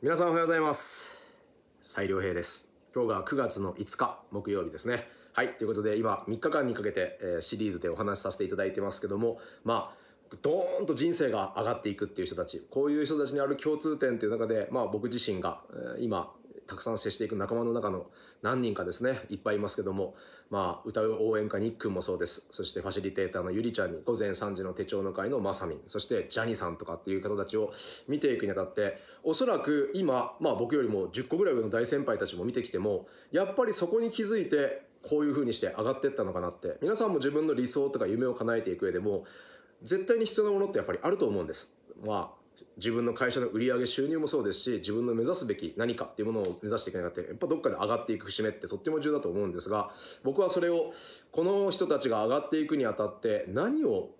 皆さんおはようございます斉良平です今日が9月の5日木曜日ですねはいということで今3日間にかけて、えー、シリーズでお話しさせていただいてますけどもまあドーンと人生が上がっていくっていう人たちこういう人たちにある共通点っていう中でまあ僕自身が、えー、今たくさん接していく仲間の中の何人かですね、いっぱいいますけども、まあ、歌う応援歌にっくんもそうです。そしてファシリテーターのゆりちゃんに、午前3時の手帳の会のまさみん、そしてジャニさんとかっていう方たちを見ていくにあたって、おそらく今、まあ僕よりも10個ぐらい上の大先輩たちも見てきても、やっぱりそこに気づいて、こういう風にして上がってったのかなって、皆さんも自分の理想とか夢を叶えていく上でも、絶対に必要なものってやっぱりあると思うんです。まあ、自分の会社の売上収入もそうですし自分の目指すべき何かっていうものを目指していかなくてやっぱどっかで上がっていく節目ってとっても重要だと思うんですが僕はそれをこの人たちが上がっていくにあたって何を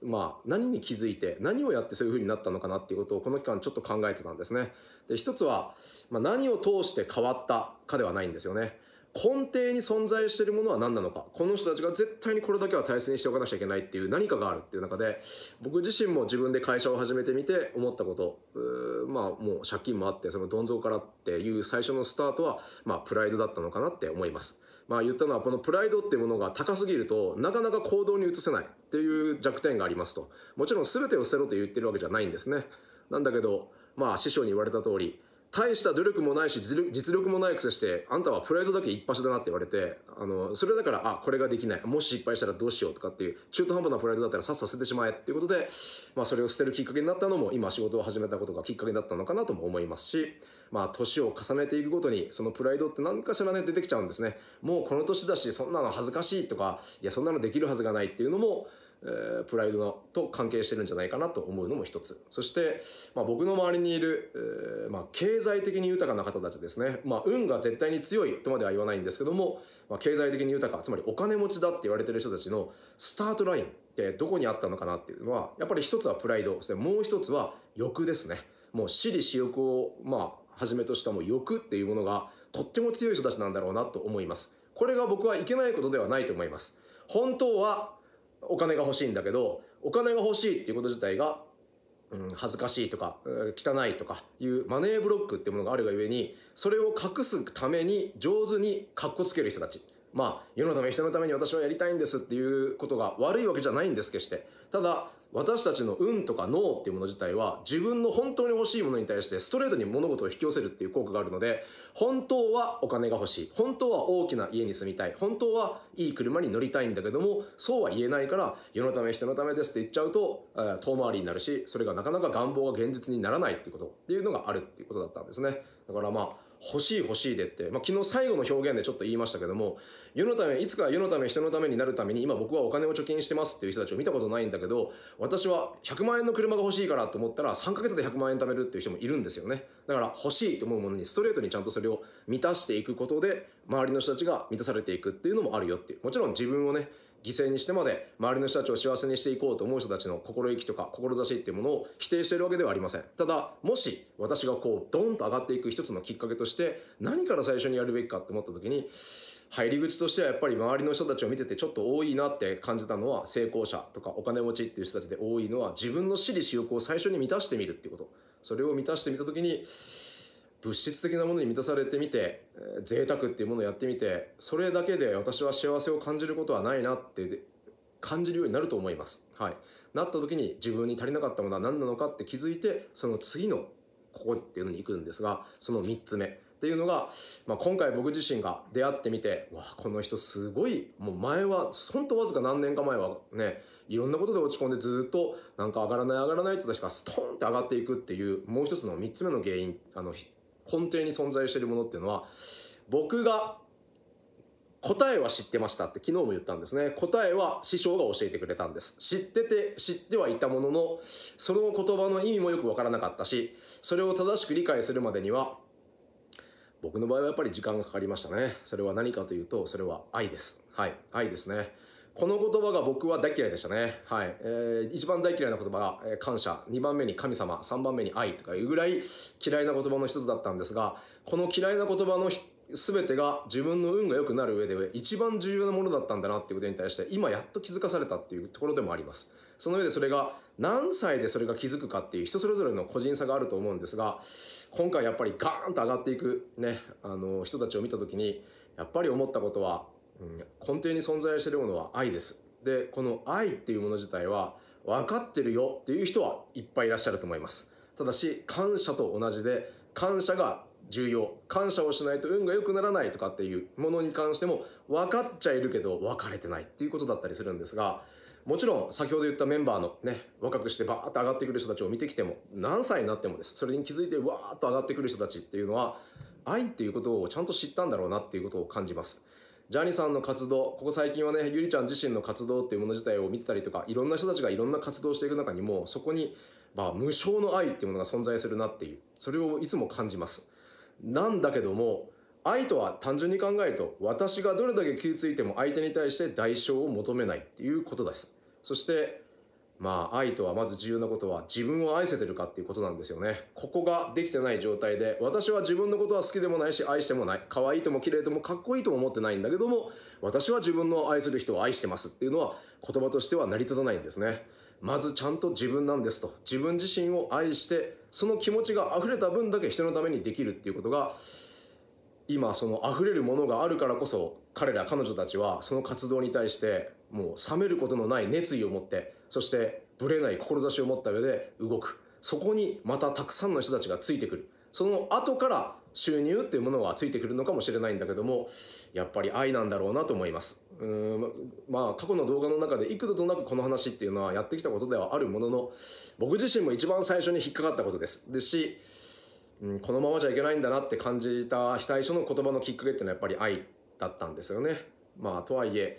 まあ、何に気づいて何をやってそういう風になったのかなっていうことをこの期間ちょっと考えてたんですね。で一つは、まあ、何を通して変わったかではないんですよね。根底に存在しているものは何なのかこの人たちが絶対にこれだけは大切にしておかなきゃいけないっていう何かがあるっていう中で僕自身も自分で会社を始めてみて思ったことまあもう借金もあってそのどん底からっていう最初のスタートはまあプライドだったのかなって思います。まあ言ったのはこのプライドっていうものが高すぎるとなかなか行動に移せないっていう弱点がありますともちろん全てを捨てろと言ってるわけじゃないんですねなんだけどまあ師匠に言われた通り大した努力もないし実力もないくせしてあんたはプライドだけ一発だなって言われてあのそれだからあこれができないもし失敗したらどうしようとかっていう中途半端なプライドだったらさっさ捨ててしまえっていうことで、まあ、それを捨てるきっかけになったのも今仕事を始めたことがきっかけだったのかなとも思いますしまあ年を重ねていくごとにそのプライドって何かしらね出てきちゃうんですねもうこの年だしそんなの恥ずかしいとかいやそんなのできるはずがないっていうのもプライドと関係してるんじゃないかなと思うのも一つ。そして、まあ、僕の周りにいる、まあ、経済的に豊かな方たちですね。まあ、運が絶対に強いとまでは言わないんですけども、まあ、経済的に豊か、つまりお金持ちだって言われてる人たちのスタートラインってどこにあったのかなっていうのは、やっぱり一つはプライド、そしてもう一つは欲ですね。もう私利私欲を、まあ、はじめとしたもう欲っていうものがとっても強い人たちなんだろうなと思います。これが僕はいけないことではないと思います。本当はお金が欲しいんだけど、お金が欲しいっていうこと自体が、うん、恥ずかしいとか、汚いとかいうマネーブロックっていうものがあるがゆえに、それを隠すために上手に格好つける人たち。まあ、世のため人のために私はやりたいんですっていうことが悪いわけじゃないんです、決して。ただ、私たちの運とか脳っていうもの自体は自分の本当に欲しいものに対してストレートに物事を引き寄せるっていう効果があるので本当はお金が欲しい本当は大きな家に住みたい本当はいい車に乗りたいんだけどもそうは言えないから世のため人のためですって言っちゃうと、遠回りになるしそれがなかなか願望が現実にならないっていうことっていうのがあるっていうことだったんですねだからまあ欲しい欲しいでって、まあ、昨日最後の表現でちょっと言いましたけども、世のため、いつか世のため、人のためになるために、今僕はお金を貯金してますっていう人たちを見たことないんだけど、私は100万円の車が欲しいからと思ったら、3ヶ月で100万円貯めるっていう人もいるんですよね。だから欲しいと思うものにストレートにちゃんとそれを満たしていくことで、周りの人たちが満たされていくっていうのもあるよっていう。もちろん自分をね、犠牲にしてまで周りの人たちを幸せにしていこうと思う人たちの心意気とか志っていうものを否定しているわけではありません。ただ、もし私がこう、ドーンと上がっていく一つのきっかけとして、何から最初にやるべきかって思った時に、入り口としてはやっぱり周りの人たちを見ててちょっと多いなって感じたのは成功者とかお金持ちっていう人たちで多いのは自分の私利私欲を最初に満たしてみるっていうこと。それを満たしてみた時に、物質的なものに満たされてみて、えー、贅沢っていうものをやってみてそれだけで私は幸せを感じることはないなって感じるようになると思います。はい、なった時に自分に足りなかったものは何なのかって気づいてその次のここっていうのに行くんですがその3つ目っていうのが、まあ、今回僕自身が出会ってみてわこの人すごいもう前はほんとわずか何年か前はねいろんなことで落ち込んでずっとなんか上がらない上がらないってかストンって上がっていくっていうもう一つの3つ目の原因あの根底に存在しているものっていうのは、僕が答えは知ってましたって昨日も言ったんですね。答えは師匠が教えてくれたんです。知ってて、知ってはいたものの、その言葉の意味もよくわからなかったし、それを正しく理解するまでには、僕の場合はやっぱり時間がかかりましたね。それは何かというと、それは愛です。はい。愛ですね。この言葉が僕は大嫌いでしたね。はい。えー、一番大嫌いな言葉が、えー、感謝。二番目に神様。三番目に愛とかいうぐらい嫌いな言葉の一つだったんですが、この嫌いな言葉の全てが自分の運が良くなる上で一番重要なものだったんだなっていうことに対して、今やっと気づかされたっていうところでもあります。その上でそれが、何歳でそれが気づくかっていう人それぞれの個人差があると思うんですが、今回やっぱりガーンと上がっていくね、あの、人たちを見たときに、やっぱり思ったことは、うん、根底に存在しているものは愛です。で、この愛っていうもの自体は、分かってるよっていう人はいっぱいいらっしゃると思います。ただし、感謝と同じで、感謝が重要。感謝をしないと運が良くならないとかっていうものに関しても、分かっちゃいるけど、分かれてないっていうことだったりするんですが、もちろん先ほど言ったメンバーのね、若くしてバーッと上がってくる人たちを見てきても、何歳になってもです。それに気づいてわーっと上がってくる人たちっていうのは、愛っていうことをちゃんと知ったんだろうなっていうことを感じます。ジャニーさんの活動、ここ最近はね、ゆりちゃん自身の活動っていうもの自体を見てたりとか、いろんな人たちがいろんな活動していく中にも、そこに、まあ、無償の愛っていうものが存在するなっていう、それをいつも感じます。なんだけども、愛とは単純に考えると、私がどれだけ傷ついても相手に対して代償を求めないっていうことです。そして、まあ、愛とはまず重要なことは自分を愛せてるかっていうことなんですよね。ここができてない状態で、私は自分のことは好きでもないし、愛してもない。可愛いとも綺麗ともかっこいいとも思ってないんだけども、私は自分の愛する人を愛してますっていうのは言葉としては成り立たないんですね。まずちゃんと自分なんですと。自分自身を愛して、その気持ちが溢れた分だけ人のためにできるっていうことが、今その溢れるものがあるからこそ彼ら彼女たちはその活動に対してもう冷めることのない熱意を持ってそしてぶれない志を持った上で動くそこにまたたくさんの人たちがついてくるその後から収入っていうものはついてくるのかもしれないんだけどもやっぱり愛なんだろうなと思いますうんまあ過去の動画の中で幾度となくこの話っていうのはやってきたことではあるものの僕自身も一番最初に引っかかったことですですし、うん、このままじゃいけないんだなって感じた被災者の言葉のきっかけっていうのはやっぱり愛だったんですよねまあとはいえ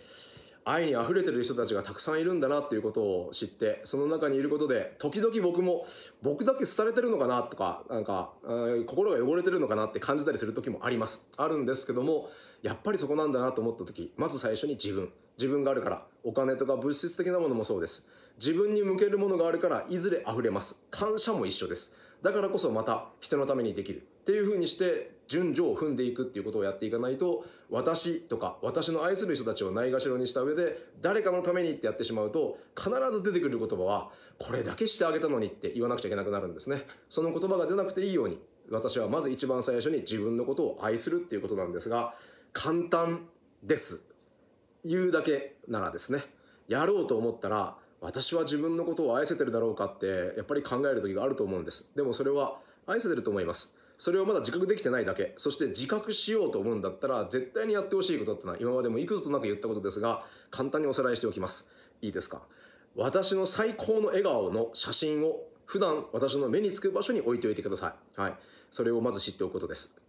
愛に溢れてる人たちがたくさんいるんだなっていうことを知ってその中にいることで時々僕も僕だけ廃れてるのかなとかなんか、え心が汚れてるのかなって感じたりする時もありますあるんですけどもやっぱりそこなんだなと思った時まず最初に自分自分があるからお金とか物質的なものもそうです自分に向けるものがあるからいずれ溢れます感謝も一緒ですだからこそまた人のためにできるっていうふうにして順序を踏んでいくっていうことをやっていかないと私とか私の愛する人たちをないがしろにした上で誰かのためにってやってしまうと必ず出てくる言葉はこれだけしてあげたのにって言わなくちゃいけなくなるんですねその言葉が出なくていいように私はまず一番最初に自分のことを愛するっていうことなんですが簡単です言うだけならですねやろうと思ったら私は自分のことを愛せてるだろうかってやっぱり考える時があると思うんですでもそれは愛せてると思いますそれをまだ自覚できてないだけそして自覚しようと思うんだったら絶対にやってほしいことってのは今までも幾度となく言ったことですが簡単におさらいしておきますいいですか私の最高の笑顔の写真を普段私の目につく場所に置いておいてください、はい、それをまず知っておくことです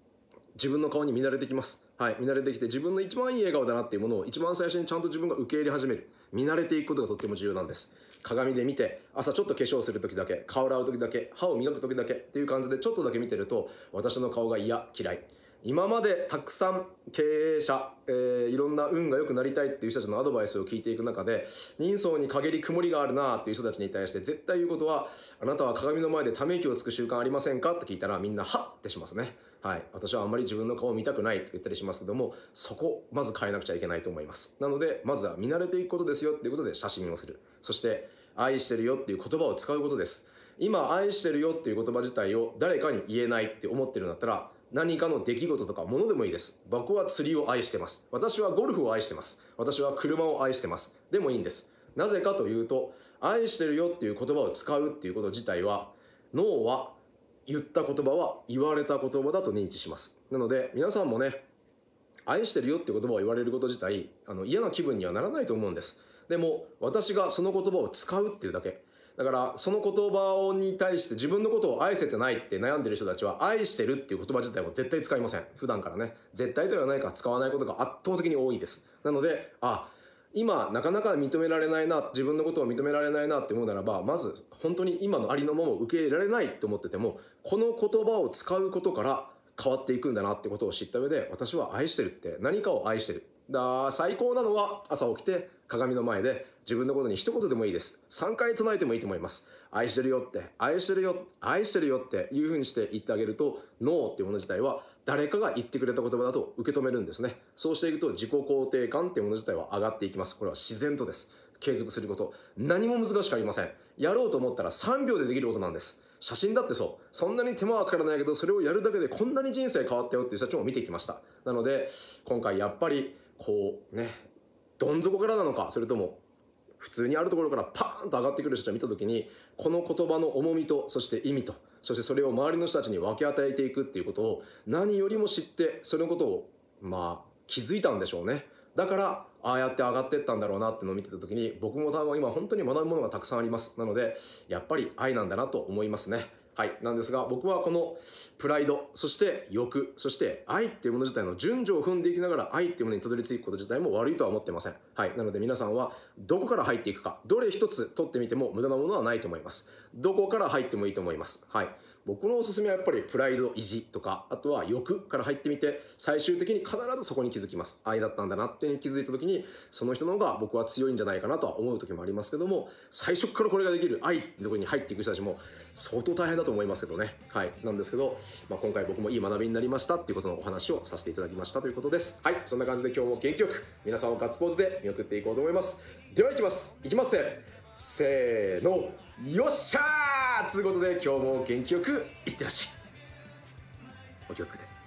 自分の顔に見慣れてきます。はい。見慣れてきて、自分の一番いい笑顔だなっていうものを一番最初にちゃんと自分が受け入れ始める。見慣れていくことがとっても重要なんです。鏡で見て朝ちょっと化粧する時だけ顔洗う時だけ歯を磨く時だけっていう感じでちょっとだけ見てると私の顔が嫌嫌い今までたくさん経営者、えー、いろんな運が良くなりたいっていう人たちのアドバイスを聞いていく中で人相に陰り曇りがあるなっていう人たちに対して絶対言うことはあなたは鏡の前でため息をつく習慣ありませんかって聞いたらみんなハッてしますね。はい、私はあんまり自分の顔を見たくないと言ったりしますけどもそこまず変えなくちゃいけないと思いますなのでまずは見慣れていくことですよっていうことで写真をするそして愛してるよっていう言葉を使うことです今愛してるよっていう言葉自体を誰かに言えないって思ってるんだったら何かの出来事とかものでもいいです僕は釣りを愛してます私はゴルフを愛してます私は車を愛してますでもいいんですなぜかというと愛してるよっていう言葉を使うっていうこと自体は脳は言った言葉は言われた言葉だと認知しますなので皆さんもね愛してるよって言葉を言われること自体あの嫌な気分にはならないと思うんですでも私がその言葉を使うっていうだけだからその言葉に対して自分のことを愛せてないって悩んでる人たちは愛してるっていう言葉自体も絶対使いません普段からね絶対ではないか使わないことが圧倒的に多いですなのであ今なかなか認められないな自分のことを認められないなって思うならばまず本当に今のありのままを受け入れられないと思っててもこの言葉を使うことから変わっていくんだなってことを知った上で私は愛してるって何かを愛してるだ最高なのは朝起きて鏡の前で自分のことに一言でもいいです。3回唱えてもいいと思います。愛してるよって、愛してるよ、愛してるよっていうふうにして言ってあげると、脳っていうもの自体は誰かが言ってくれた言葉だと受け止めるんですね。そうしていくと自己肯定感っていうもの自体は上がっていきます。これは自然とです。継続すること。何も難しくありません。やろうと思ったら3秒でできることなんです。写真だってそう。そんなに手間はかからないけど、それをやるだけでこんなに人生変わったよっていう人たちも見てきました。なので、今回やっぱり、こうね、どん底からなのか、それとも普通にあるところからパーンと上がってくる人を見た時にこの言葉の重みとそして意味とそしてそれを周りの人たちに分け与えていくっていうことを何よりも知ってそのことをまあ気づいたんでしょうねだからああやって上がってったんだろうなってのを見てた時に僕も多分今本当に学ぶものがたくさんありますなのでやっぱり愛なんだなと思いますねはい。なんですが、僕はこのプライド、そして欲、そして愛っていうもの自体の順序を踏んでいきながら愛っていうものにたどり着くこと自体も悪いとは思ってません。はい。なので皆さんはどこから入っていくか、どれ一つ取ってみても無駄なものはないと思います。どこから入ってもいいと思います。はい。僕のおすすめはやっぱりプライド、意地とか、あとは欲から入ってみて、最終的に必ずそこに気づきます。愛だったんだなっていうに気づいた時に、その人の方が僕は強いんじゃないかなとは思う時もありますけども、最初からこれができる愛ってとこに入っていく人たちも相当大変だと思いますけどね。はい。なんですけど、まあ、今回僕もいい学びになりましたっていうことのお話をさせていただきましたということです。はい。そんな感じで今日も元気よく、皆さんをガッツポーズで見送っていこうと思います。では行きます。行きますせーの。よっしゃーということで今日も元気よくいってらっしゃいお気をつけて